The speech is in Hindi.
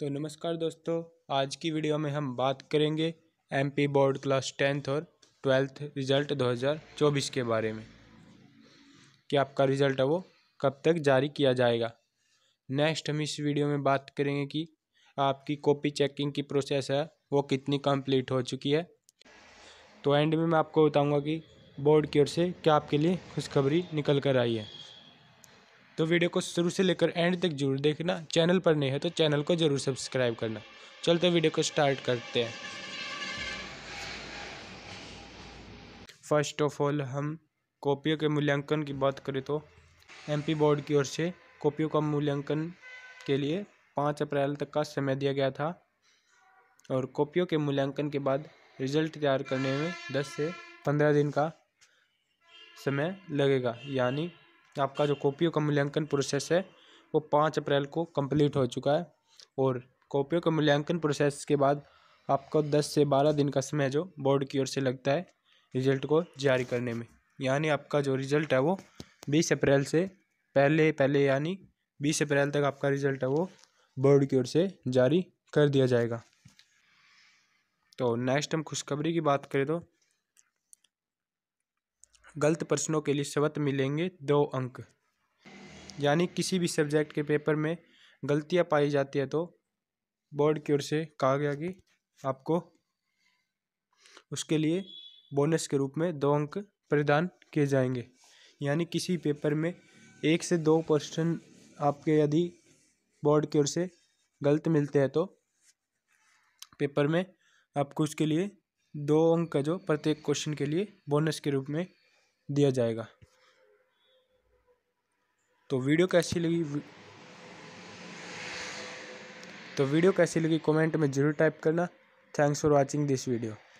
तो नमस्कार दोस्तों आज की वीडियो में हम बात करेंगे एमपी बोर्ड क्लास टेंथ और ट्वेल्थ रिज़ल्ट 2024 के बारे में कि आपका रिज़ल्ट है वो कब तक जारी किया जाएगा नेक्स्ट हम इस वीडियो में बात करेंगे कि आपकी कॉपी चेकिंग की प्रोसेस है वो कितनी कंप्लीट हो चुकी है तो एंड में मैं आपको बताऊँगा कि बोर्ड की ओर से क्या आपके लिए खुशखबरी निकल कर आई है तो वीडियो को शुरू से लेकर एंड तक जरूर देखना चैनल पर नहीं है तो चैनल को जरूर सब्सक्राइब करना चलते वीडियो को स्टार्ट करते हैं फर्स्ट ऑफ ऑल हम कॉपियों के मूल्यांकन की बात करें तो एमपी बोर्ड की ओर से कॉपियों का मूल्यांकन के लिए पाँच अप्रैल तक का समय दिया गया था और कॉपियों के मूल्यांकन के बाद रिजल्ट तैयार करने में दस से पंद्रह दिन का समय लगेगा यानी आपका जो कॉपियों का मूल्यांकन प्रोसेस है वो पाँच अप्रैल को कंप्लीट हो चुका है और कॉपियों का मूल्यांकन प्रोसेस के बाद आपको दस से बारह दिन का समय जो बोर्ड की ओर से लगता है रिजल्ट को जारी करने में यानी आपका जो रिज़ल्ट है वो बीस अप्रैल से पहले पहले यानी बीस अप्रैल तक आपका रिज़ल्ट है वो बोर्ड की ओर से जारी कर दिया जाएगा तो नेक्स्ट हम खुशखबरी की बात करें तो गलत प्रश्नों के लिए शब्द मिलेंगे दो अंक यानी किसी भी सब्जेक्ट के पेपर में गलतियाँ पाई जाती है तो बोर्ड की ओर से कहा गया कि आपको उसके लिए बोनस के रूप में दो अंक प्रदान किए जाएंगे यानी किसी पेपर में एक से दो क्वेश्चन आपके यदि बोर्ड की ओर से गलत मिलते हैं तो पेपर में आपको उसके लिए दो अंक का जो प्रत्येक क्वेश्चन के लिए बोनस के रूप में दिया जाएगा तो वीडियो कैसी लगी तो वीडियो कैसी लगी कमेंट में ज़रूर टाइप करना thanks for watching this video